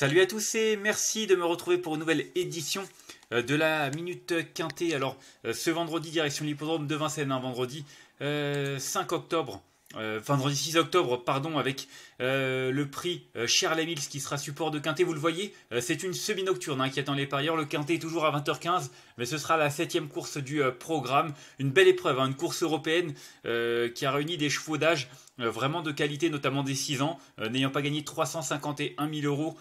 Salut à tous et merci de me retrouver pour une nouvelle édition euh, de la Minute Quintée. Alors, euh, ce vendredi, direction l'hippodrome de Vincennes, un vendredi 5 euh, octobre. vendredi 6 octobre, pardon, avec le prix Charles Mills qui sera support de Quintée, Vous le voyez, c'est une semi-nocturne hein, qui attend les parieurs. Le Quintée est toujours à 20h15 mais ce sera la septième course du euh, programme. Une belle épreuve, hein, une course européenne euh, qui a réuni des chevaux d'âge euh, vraiment de qualité, notamment des 6 ans, n'ayant pas gagné 351 000 euros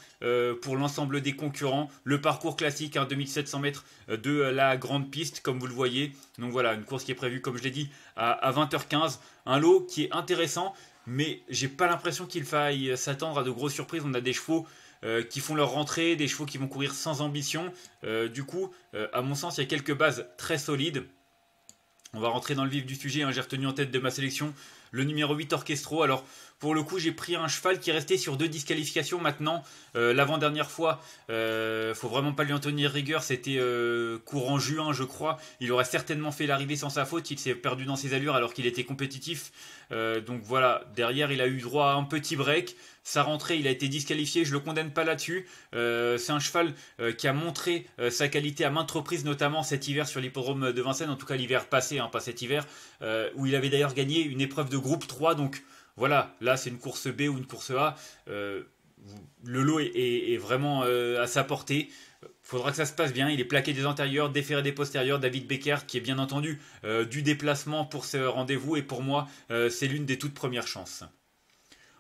pour l'ensemble des concurrents. Le parcours classique, 2700 hein, mètres de la grande piste, comme vous le voyez. Donc voilà, une course qui est prévue, comme je l'ai dit, à 20h15. Un lot qui est intéressant mais j'ai pas l'impression qu'il faille s'attendre à de grosses surprises. On a des chevaux euh, qui font leur rentrée, des chevaux qui vont courir sans ambition. Euh, du coup, euh, à mon sens, il y a quelques bases très solides. On va rentrer dans le vif du sujet. Hein. J'ai retenu en tête de ma sélection le numéro 8 Orchestro. Alors, pour le coup, j'ai pris un cheval qui restait sur deux disqualifications maintenant. Euh, l'avant-dernière fois, euh, faut vraiment pas lui en tenir rigueur. C'était euh, courant juin, je crois. Il aurait certainement fait l'arrivée sans sa faute. Il s'est perdu dans ses allures alors qu'il était compétitif. Euh, donc voilà, derrière, il a eu droit à un petit break. Sa rentrée, il a été disqualifié. Je le condamne pas là-dessus. C'est un cheval qui a montré sa qualité à maintes reprises, notamment cet hiver sur l'hippodrome de Vincennes. En tout cas, l'hiver passé, hein, pas cet hiver, où il avait d'ailleurs gagné une épreuve de groupe 3. Donc voilà, là c'est une course B ou une course A. Euh, le lot est, vraiment euh, à sa portée. Faudra que ça se passe bien. Il est plaqué des antérieurs, déféré des postérieurs. David Becker, qui est bien entendu euh, du déplacement pour ce rendez-vous, et pour moi, c'est l'une des toutes premières chances.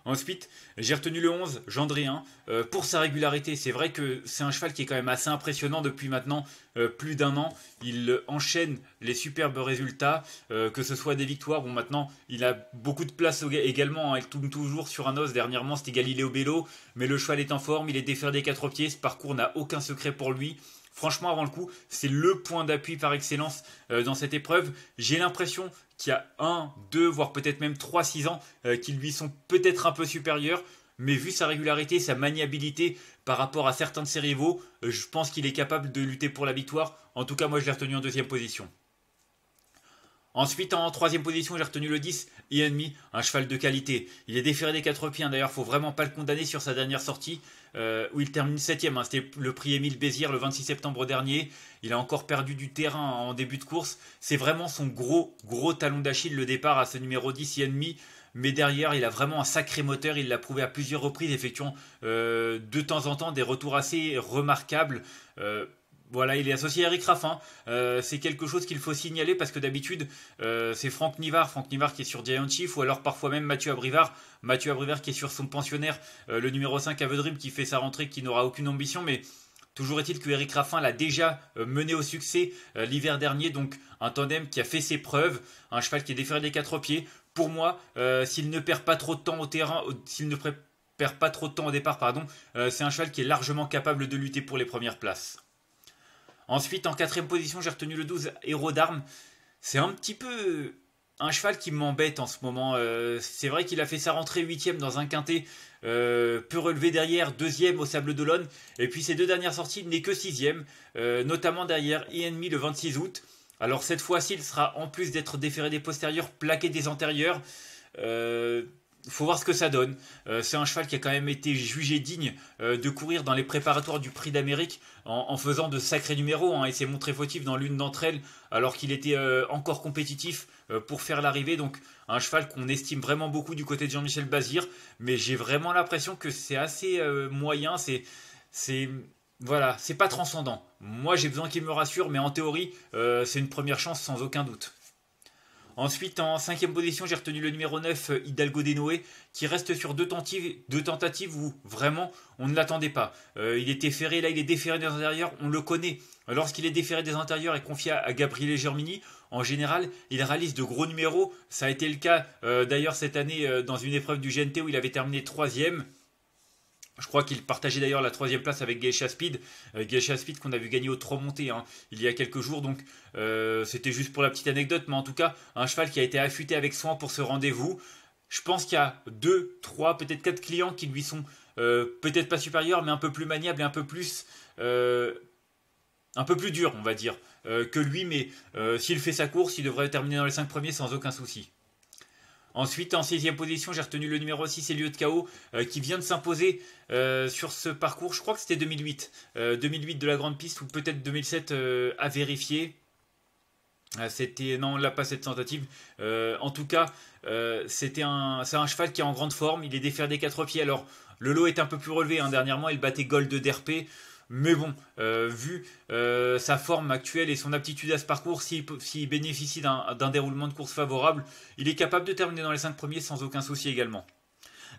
Ensuite, j'ai retenu le 11, Gendrien, euh, pour sa régularité. C'est vrai que c'est un cheval qui est quand même assez impressionnant depuis maintenant euh, plus d'un an. Il enchaîne les superbes résultats, euh, que ce soit des victoires bon maintenant il a beaucoup de place également. Hein. Il tourne toujours sur un os. Dernièrement, c'était Galiléo Bello, mais le cheval est en forme. Il est défaire des quatre pieds. Ce parcours n'a aucun secret pour lui. Franchement, avant le coup, c'est le point d'appui par excellence euh, dans cette épreuve. J'ai l'impression qu'il y a 1, 2, voire peut-être même 3 6 ans euh, qui lui sont peut-être un peu supérieurs. Mais vu sa régularité, sa maniabilité par rapport à certains de ses rivaux, euh, je pense qu'il est capable de lutter pour la victoire. En tout cas, moi, je l'ai retenu en deuxième position. Ensuite, en troisième position, j'ai retenu le 10, un cheval de qualité. Il est déféré des quatre pieds, hein. d'ailleurs, faut vraiment pas le condamner sur sa dernière sortie, euh, où il termine septième. Hein. C'était le prix Émile Bézières le 26 septembre dernier. Il a encore perdu du terrain en début de course. C'est vraiment son gros, gros talon d'Achille, le départ à ce numéro 10, demi. Mais derrière, il a vraiment un sacré moteur. Il l'a prouvé à plusieurs reprises, effectuant euh, de temps en temps des retours assez remarquables. Euh, voilà, il est associé à Eric Raffin. Euh, c'est quelque chose qu'il faut signaler parce que d'habitude, euh, c'est Franck Nivard, Franck Nivard qui est sur Giant Chief, ou alors parfois même Mathieu Abrivard, Mathieu Abrivard qui est sur son pensionnaire, euh, le numéro 5 à Vedrim, qui fait sa rentrée, qui n'aura aucune ambition, mais toujours est-il que Eric Raffin l'a déjà mené au succès l'hiver dernier, donc un tandem qui a fait ses preuves, un cheval qui est déféré des quatre pieds. Pour moi, s'il ne perd pas trop de temps au terrain, s'il ne perd pas trop de temps au départ, pardon, c'est un cheval qui est largement capable de lutter pour les premières places. Ensuite, en quatrième position, j'ai retenu le 12 Héros d'armes. C'est un petit peu un cheval qui m'embête en ce moment. Euh, c'est vrai qu'il a fait sa rentrée huitième dans un quintet, euh, peu relevé derrière, deuxième au Sable d'Olonne. Et puis ses deux dernières sorties, il n'est que sixième, euh, notamment derrière INMI e le 26 août. Alors cette fois-ci, il sera en plus d'être déféré des postérieurs, plaqué des antérieurs faut voir ce que ça donne. Euh, c'est un cheval qui a quand même été jugé digne euh, de courir dans les préparatoires du Prix d'Amérique en, faisant de sacrés numéros. Hein, et s'est montré fautif dans l'une d'entre elles alors qu'il était euh, encore compétitif pour faire l'arrivée. Donc un cheval qu'on estime vraiment beaucoup du côté de Jean-Michel Bazir. Mais j'ai vraiment l'impression que c'est assez moyen. C'est, c'est voilà, c'est pas transcendant. Moi j'ai besoin qu'il me rassure, mais en théorie c'est une première chance sans aucun doute. Ensuite, en cinquième position, j'ai retenu le numéro 9, Hidalgo Denoé, qui reste sur deux tentatives, deux tentatives où vraiment on ne l'attendait pas. Euh, il était ferré, là il est déféré des intérieurs, on le connaît. Lorsqu'il est déféré des intérieurs et confié à Gabriel Germini, en général, il réalise de gros numéros. Ça a été le cas euh, d'ailleurs cette année euh, dans une épreuve du GNT où il avait terminé troisième. Je crois qu'il partageait d'ailleurs la troisième place avec Geisha Speed, euh, Geisha Speed qu'on a vu gagner aux trois montées hein, il y a quelques jours, donc euh, c'était juste pour la petite anecdote, mais en tout cas un cheval qui a été affûté avec soin pour ce rendez-vous. Je pense qu'il y a deux, trois, peut-être quatre clients qui lui sont euh, peut-être pas supérieurs, mais un peu plus maniables et un peu plus un peu plus dur, on va dire, que lui, mais s'il fait sa course, il devrait terminer dans les cinq premiers sans aucun souci. Ensuite, en 16e position, j'ai retenu le numéro 6, lieu de chaos qui vient de s'imposer euh, sur ce parcours. Je crois que c'était 2008. 2008 euh, de la grande piste ou peut-être 2007 euh, à vérifier. C'était non, là pas cette tentative. en tout cas, c'était un, c'est un cheval qui est en grande forme. Il est défaire des quatre pieds. Alors le lot est un peu plus relevé. Hein. Dernièrement, il battait Gold Derpé. Mais bon, euh, vu euh, sa forme actuelle et son aptitude à ce parcours, s'il bénéficie d'un déroulement de course favorable, il est capable de terminer dans les 5 premiers sans aucun souci également.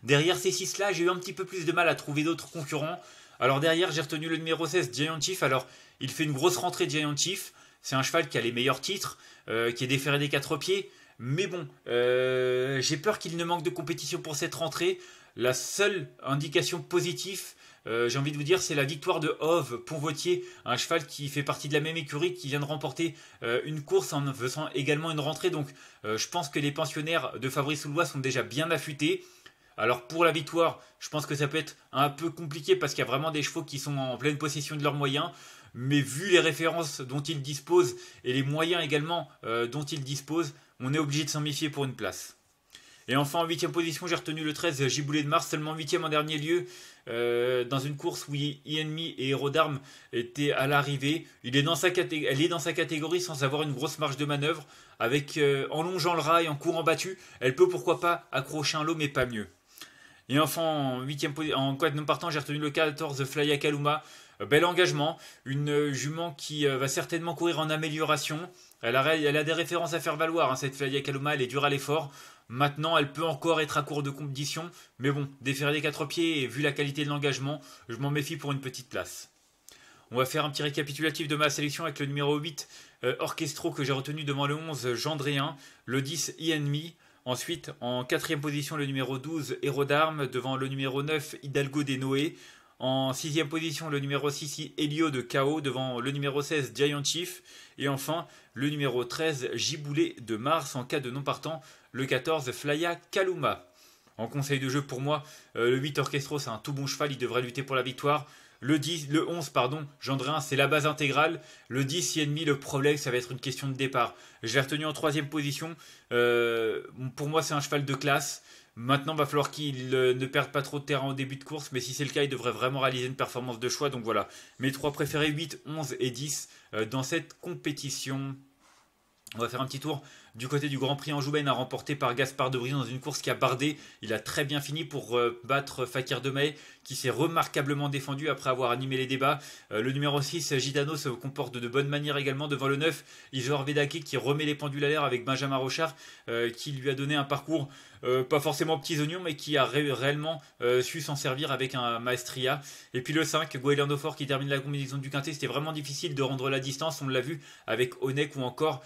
Derrière ces 6-là, j'ai eu un petit peu plus de mal à trouver d'autres concurrents. Alors derrière, j'ai retenu le numéro 16, Giant Chief. Alors, il fait une grosse rentrée de Giant Chief. C'est un cheval qui a les meilleurs titres, euh, qui est déféré des 4 pieds. Mais bon, j'ai peur qu'il ne manque de compétition pour cette rentrée. La seule indication positive, euh, j'ai envie de vous dire, c'est la victoire de Hove Ponvotier, un cheval qui fait partie de la même écurie, qui vient de remporter euh, une course en faisant également une rentrée. Donc euh, je pense que les pensionnaires de Fabrice Soulois sont déjà bien affûtés. Alors pour la victoire, je pense que ça peut être un peu compliqué parce qu'il y a vraiment des chevaux qui sont en pleine possession de leurs moyens. Mais vu les références dont ils disposent et les moyens également dont ils disposent, on est obligé de s'en méfier pour une place. Et enfin, en 8 position, j'ai retenu le 13, euh, Giboulet de Mars, seulement 8 en dernier lieu. Euh, dans une course où Ienmi et Héros d'Armes étaient à l'arrivée. Il est dans sa elle est dans sa catégorie sans avoir une grosse marge de manœuvre. Avec, euh, en longeant le rail, en courant battu, elle peut pourquoi pas accrocher un lot, mais pas mieux. Et enfin, en, 8e, en non partant, j'ai retenu le 14 Flya Kaluma. bel engagement, une jument qui va certainement courir en amélioration. Elle a, des références à faire valoir, hein, cette Flya Kaluma, elle est dure à l'effort. Maintenant, elle peut encore être à court de compétition, mais bon, déférer les quatre pieds et vu la qualité de l'engagement, je m'en méfie pour une petite place. On va faire un petit récapitulatif de ma sélection avec le numéro 8, euh, Orchestro, que j'ai retenu devant le 11, Gendréen, le 10, Ienmi. Ensuite, en quatrième position, le numéro 12, Héros d'Armes, devant le numéro 9, Hidalgo des Noé, en sixième position, le numéro 6, Helio de KO, devant le numéro 16, Giant Chief. Et enfin, le numéro 13, Giboulé de Mars, en cas de non-partant, le 14, Flya Kaluma. En conseil de jeu pour moi, euh, le 8 Orchestro, c'est un tout bon cheval, il devrait lutter pour la victoire. Le 10, le 11, pardon, Gendrin, c'est la base intégrale. Le 10 et le problème, ça va être une question de départ. Je l'ai retenu en troisième position. Euh, pour moi, c'est un cheval de classe. Maintenant, va falloir qu'il euh, ne perde pas trop de terrain au début de course, mais si c'est le cas, il devrait vraiment réaliser une performance de choix. Donc voilà, mes trois préférés, 8, 11 et 10, euh, dans cette compétition. On va faire un petit tour du côté du Grand Prix Anjou, a remporté par Gaspard De dans une course qui a bardé. Il a très bien fini pour euh, battre Fakir Demay, qui s'est remarquablement défendu après avoir animé les débats. Euh, le numéro 6, Gitano, se comporte de bonne manière également devant le 9, Igor Vedake, qui remet les pendules à l'air avec Benjamin Rochard euh, qui lui a donné un parcours pas forcément petits oignons, mais qui a réellement su s'en servir avec un maestria. Et puis le 5, Goéland qui termine la combinaison du quintet, c'était vraiment difficile de rendre la distance, on l'a vu avec Onek ou encore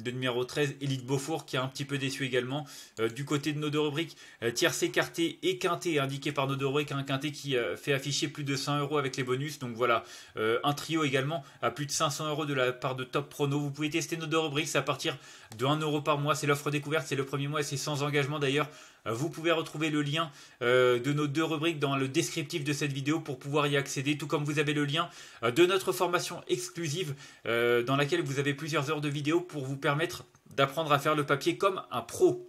de numéro 13, Elite Beaufort, qui a un petit peu déçu également. Euh, du côté de nos deux rubriques, euh, tiers écarté et quinté, indiqué par nos deux rubriques, un hein, quinté qui euh, fait afficher plus de 100 euros avec les bonus. Donc voilà, un trio également à plus de 500 euros de la part de Top Prono. Vous pouvez tester nos deux rubriques à partir de 1 euro par mois. C'est l'offre découverte, c'est le premier mois et c'est sans engagement d'ailleurs. Euh, vous pouvez retrouver le lien euh, de nos deux rubriques dans le descriptif de cette vidéo pour pouvoir y accéder, tout comme vous avez le lien euh, de notre formation exclusive dans laquelle vous avez plusieurs heures de vidéos pour vous permettre d'apprendre à faire le papier comme un pro.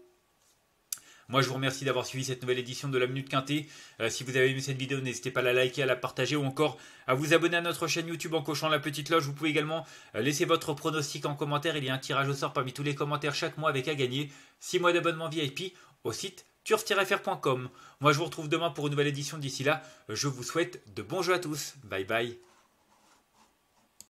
Moi, je vous remercie d'avoir suivi cette nouvelle édition de la Minute Quintée. Euh, si vous avez aimé cette vidéo, n'hésitez pas à la liker, à la partager ou encore à vous abonner à notre chaîne YouTube en cochant la petite loge. Vous pouvez également euh, laisser votre pronostic en commentaire. Il y a un tirage au sort parmi tous les commentaires chaque mois avec à gagner 6 mois d'abonnement VIP au site turf-fr.com. Moi, je vous retrouve demain pour une nouvelle édition. D'ici là, je vous souhaite de bons jeux à tous. Bye bye.